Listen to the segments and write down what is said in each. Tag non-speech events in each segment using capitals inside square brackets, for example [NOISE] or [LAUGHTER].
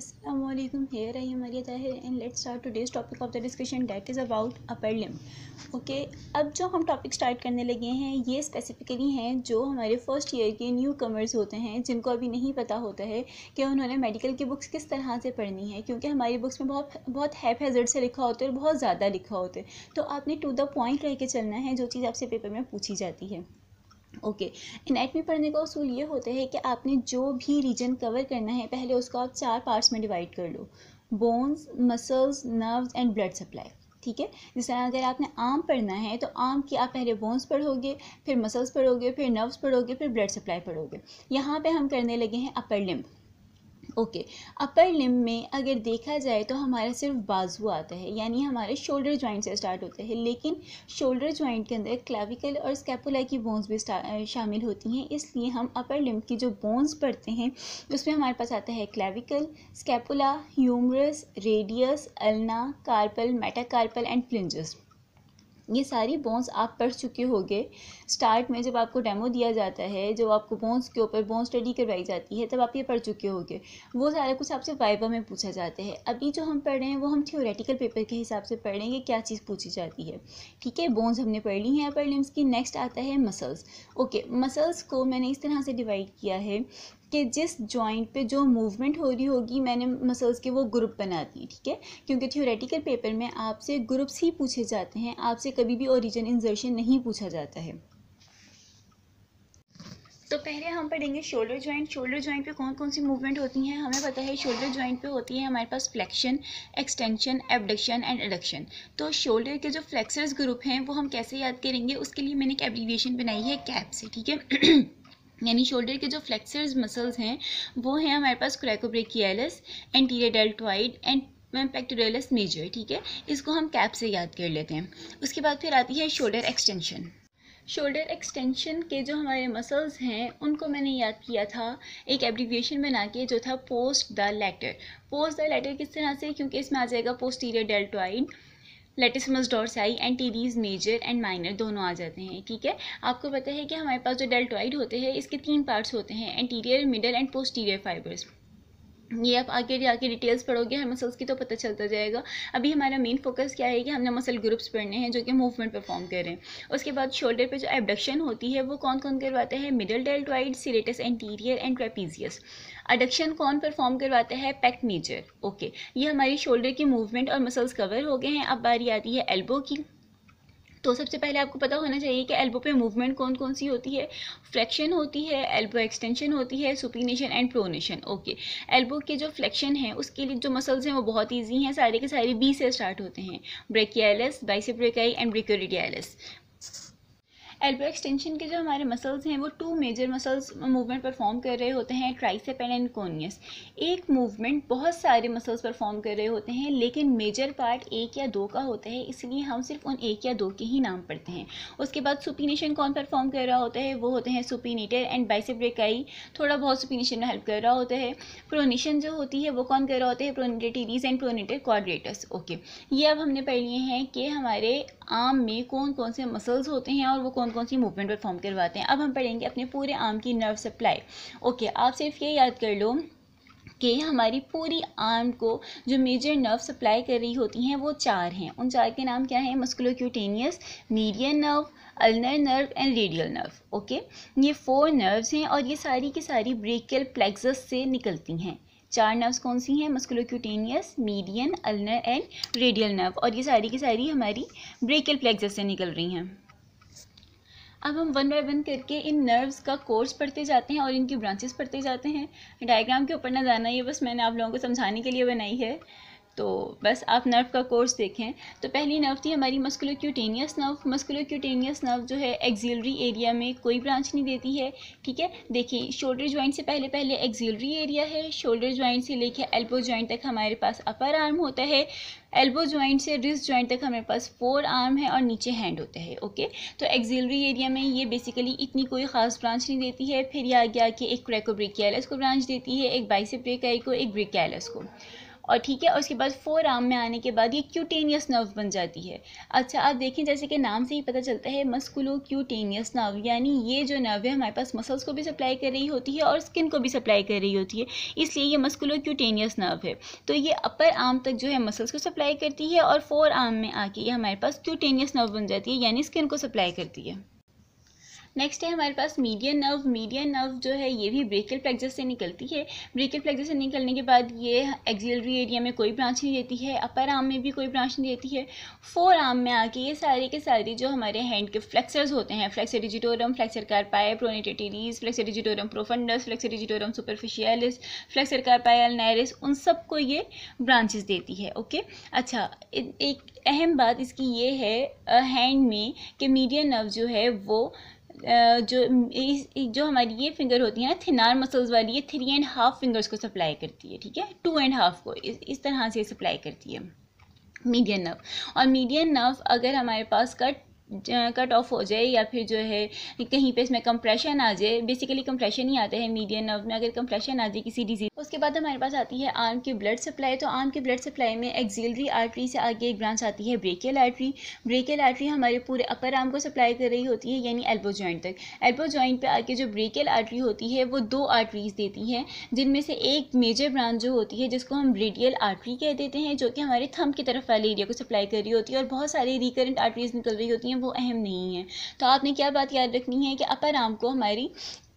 Assalamualaikum. Here I am Maria Tahir and let's start today's topic of अब जो हम topic start करने लगे हैं ये स्पेसिफिकली हैं जो हमारे फर्स्ट ईयर के न्यू कमर्स होते हैं जिनको अभी नहीं पता होता है कि उन्होंने मेडिकल की बुक्स किस तरह से पढ़नी है क्योंकि हमारी बुक्स में बहुत बहुत हैप हैजर्ड से लिखा होता है और बहुत ज़्यादा लिखा होता है तो आपने टू द पॉइंट रह के चलना है जो चीज़ आपसे पेपर में पूछी जाती है ओके एनाटमी पढ़ने का उसूल ये होता है कि आपने जो भी रीजन कवर करना है पहले उसको आप चार पार्ट्स में डिवाइड कर लो bones muscles nerves and blood supply ठीक है जिस तरह अगर आपने आम पढ़ना है तो आम की आप पहले बोन्स पढ़ोगे फिर मसल्स पढ़ोगे फिर नर्व्स पढ़ोगे फिर ब्लड सप्लाई पढ़ोगे यहाँ पे हम करने लगे हैं अपर लिम्ब ओके अपर लिम में अगर देखा जाए तो हमारा सिर्फ बाजू आता है यानी हमारे शोल्डर जॉइंट से स्टार्ट होता है लेकिन शोल्डर जॉइंट के अंदर क्लाविकल और स्कैपुला की बोन्स भी शामिल होती हैं इसलिए हम अपर लिम की जो बोन्स पढ़ते हैं उसमें हमारे पास आता है clavicle scapula humerus radius ulna carpal metacarpal and phalanges ये सारी बोन्स आप पढ़ चुके होंगे स्टार्ट में जब आपको डेमो दिया जाता है जब आपको बोन्स के ऊपर बोन स्टडी करवाई जाती है तब आप ये पढ़ चुके होंगे वो सारा कुछ आपसे वाइबा में पूछा जाता है अभी जो हम पढ़ रहे हैं वो हम थियोरेटिकल पेपर के हिसाब से पढ़ रहे हैं कि क्या चीज़ पूछी जाती है ठीक है बोन्स हमने पढ़ ली हैं अपर लिम्स की नेक्स्ट आता है मसल्स ओके मसल्स को मैंने इस तरह से डिवाइड किया है कि जिस जॉइंट पे जो मूवमेंट हो रही होगी मैंने मसल्स के वो ग्रुप बना दिए ठीक है क्योंकि थ्योरेटिकल पेपर में आपसे ग्रुप्स ही पूछे जाते हैं आपसे कभी भी ओरिजिन इंजर्शन नहीं पूछा जाता है तो पहले हम पढ़ेंगे शोल्डर जॉइंट शोल्डर जॉइंट पे कौन कौन सी मूवमेंट होती हैं हमें पता है शोल्डर जॉइंट पे होती है हमारे पास flexion extension abduction and adduction तो शोल्डर के जो फ्लेक्सर्स ग्रुप हैं वो हम कैसे याद करेंगे उसके लिए मैंने एक एब्रीविएशन बनाई है कैप से ठीक है [CLEARS THROAT] यानी शोल्डर के जो फ्लेक्सर्स मसल्स हैं वो हैं हमारे पास coracobrachialis anterior deltoid and pectoralis major ठीक है इसको हम कैप से याद कर लेते हैं उसके बाद फिर आती है शोल्डर एक्सटेंशन शोल्डर एक्सटेंशन के जो हमारे मसल्स हैं उनको मैंने याद किया था एक एब्रीविएशन बना के जो था post the letter post the letter किस तरह से क्योंकि इसमें आ जाएगा posterior deltoid latissimus dorsi and teres major and minor दोनों आ जाते हैं ठीक है आपको पता है कि हमारे पास जो डेल्टॉइड होते हैं इसके तीन पार्ट्स होते हैं anterior middle and posterior fibres ये आप आगे जाके डिटेल्स पढ़ोगे हर मसल्स की तो पता चलता जाएगा अभी हमारा मेन फोकस क्या है कि हमने मसल ग्रुप्स पढ़ने हैं जो कि मूवमेंट परफॉर्म कर रहे हैं उसके बाद शोल्डर पे जो एबडक्शन होती है वो कौन कौन करवाता है middle deltoid serratus anterior and trapezius adduction कौन परफॉर्म करवाता है पैक मेजर ओके ये हमारी शोल्डर की मूवमेंट और मसल्स कवर हो गए हैं अब बारी आती है एल्बो की तो सबसे पहले आपको पता होना चाहिए कि एल्बो पे मूवमेंट कौन कौन सी होती है फ्लैक्शन होती है एल्बो एक्सटेंशन होती है supination and pronation okay elbow के जो फ्लैक्शन है उसके लिए जो मसल्स हैं वो बहुत ईजी हैं सारे के सारे बी से स्टार्ट होते हैं brachialis biceps and brachioradialis elbow extension के जो हमारे मसल्स हैं वो two major muscles movement perform कर रहे होते हैं ट्राइसेप एंड कोनियस एक मूवमेंट बहुत सारे मसल्स परफॉर्म कर रहे होते हैं लेकिन मेजर पार्ट एक या दो का होता है इसलिए हम सिर्फ उन एक या दो के ही नाम पढ़ते हैं उसके बाद सुपीनेशन कौन परफॉर्म कर रहा होता है वो होते हैं सुपीनेटर एंड बाइसेप थोड़ा बहुत सुपीनेशन में हेल्प कर रहा होता है प्रोनेशन जो होती है वो कौन कर रहा होता है teres and pronator quadratus okay ये अब हमने पढ़ लिए हैं कि हमारे आर्म में कौन कौन से मसल्स होते हैं और वो कौन कौन सी मूवमेंट परफॉर्म करवाते हैं अब हम पढ़ेंगे अपने पूरे आर्म की नर्व सप्लाई ओके आप सिर्फ ये याद कर लो कि हमारी पूरी आर्म को जो मेजर नर्व सप्लाई कर रही होती हैं वो चार हैं उन चार के नाम क्या हैं musculocutaneous median nerve ulnar nerve and radial nerve okay ये फोर नर्व्स हैं और ये सारी की सारी ब्रेकियल प्लेक्सस से निकलती हैं चार नर्व्स कौन सी हैं musculocutaneous median ulnar and radial nerve और ये सारी की सारी हमारी ब्रेकल प्लेक्सस से निकल रही हैं अब हम वन बाय वन करके इन नर्व्स का कोर्स पढ़ते जाते हैं और इनकी ब्रांचेस पढ़ते जाते हैं डायग्राम के ऊपर ना जाना ये बस मैंने आप लोगों को समझाने के लिए बनाई है तो बस आप नर्व का कोर्स देखें तो पहली नर्व थी हमारी मस्कुलोक्यूटेनियस नर्व मस्कुलोक्यूटेनियस नर्व जो है एक्जिलरी एरिया में कोई ब्रांच नहीं देती है ठीक है देखिए शोल्डर ज्वाइंट से पहले पहले एक्जिलरी एरिया है शोल्डर ज्वाइंट से लेके एल्बो ज्वाइंट तक हमारे पास अपर आर्म होता है एल्बो ज्वाइंट से रिस्ट ज्वाइंट तक हमारे पास फोर आर्म है और नीचे हैंड होता है ओके तो एक्जिलरी एरिया में ये बेसिकली इतनी कोई ख़ास ब्रांच नहीं देती है फिर ये आगे आके एक क्रैकोब्रिकियालस को ब्रांच देती है एक बाइसेप ब्रेकाई को एक ब्रिकैलस को और ठीक है और उसके बाद फोर आर्म में आने के बाद ये क्यूटेनियस नर्व बन जाती है अच्छा आप देखें जैसे कि नाम से ही पता चलता है मस्कुलो क्यूटेनियस नर्व यानी ये जो नर्व है हमारे पास मसल्स को भी सप्लाई कर रही होती है और स्किन को भी सप्लाई कर रही होती है इसलिए ये मस्कुलो क्यूटेनियस नर्व है तो ये अपर आर्म तक जो है मसल्स को सप्लाई करती है और फोर आर्म में आके ये हमारे पास क्यूटेनियस नर्व बन जाती है यानी स्किन को सप्लाई करती है नेक्स्ट है हमारे पास मीडियन नर्व मीडियन नर्व जो है ये भी ब्रेकल प्लेक्सस से निकलती है ब्रेकल प्लेक्सस से निकलने के बाद ये एक्सिलरी एरिया में कोई ब्रांच नहीं देती है अपर आर्म में भी कोई ब्रांच नहीं देती है फोर आर्म में आके ये सारे के सारे जो हमारे हैंड के फ्लेक्सर्स होते हैं flexor digitorum flexor carpi pronator teres flexor digitorum profundus flexor digitorum superficialis flexor carpi ulnaris उन सबको ये ब्रांचेस देती है ओके अच्छा एक अहम बात इसकी ये है हैंड में कि मीडियन नर्व जो है वो जो जो हमारी ये फिंगर होती है ना थिनार मसल्स वाली ये थ्री एंड हाफ फिंगर्स को सप्लाई करती है ठीक है टू एंड हाफ को इस, इस तरह से सप्लाई करती है मीडियन नर्व और मीडियन नर्व अगर हमारे पास कट कट ऑफ हो जाए या फिर जो है कहीं पे इसमें कंप्रेशन आ जाए बेसिकली कंप्रेशन ही आते हैं मीडियन नर्व में अगर कंप्रेशन आ जाए किसी डिजीज उसके बाद हमारे पास आती है आर्म की ब्लड सप्लाई तो आर्म की ब्लड सप्लाई में एक्जिलरी आर्टरी से आगे एक ब्रांच आती है ब्रेकियल आर्टरी ब्रेकियल आर्टरी हमारे पूरे अपर आर्म को सप्लाई कर रही होती है यानी एल्बो जॉइंट तक एल्बो जॉइंट पर आके जो ब्रेकियल आर्टरी होती है वो दो आर्टरीज देती हैं जिनमें से एक मेजर ब्रांच जो होती है जिसको हम ब्रेडियल आर्टरी कह देते हैं जो कि हमारे थम की तरफ वाले एरिया को सप्लाई कर रही होती है और बहुत सारी रिकरेंट आर्टरीज निकल रही होती हैं वो अहम नहीं है तो आपने क्या बात याद रखनी है कि अपर आर्म को हमारी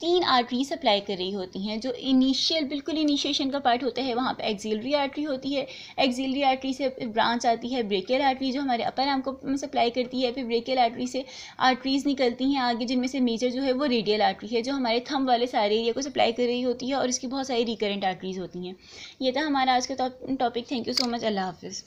तीन आर्टरीज सप्लाई कर रही होती हैं जो इनिशियल बिल्कुल इनिशिएशन का पार्ट होता है वहाँ पे एक्सिलरी आर्टरी होती है एक्सिलरी आर्टरी से ब्रांच आती है ब्रेकियल आर्टरी जो हमारे अपर आर्म को सप्लाई करती है फिर ब्रेकियल आर्टरी से आर्टरीज़ निकलती हैं आगे जिनमें से मेजर जो है वो रेडियल आर्टरी है जो हमारे थम वाले सारे एरिया को सप्लाई कर रही होती है और इसकी बहुत सारी रिकरेंट आर्टरीज़ होती हैं ये था हमारा आज का topic thank you so much अल्लाह हाफिज़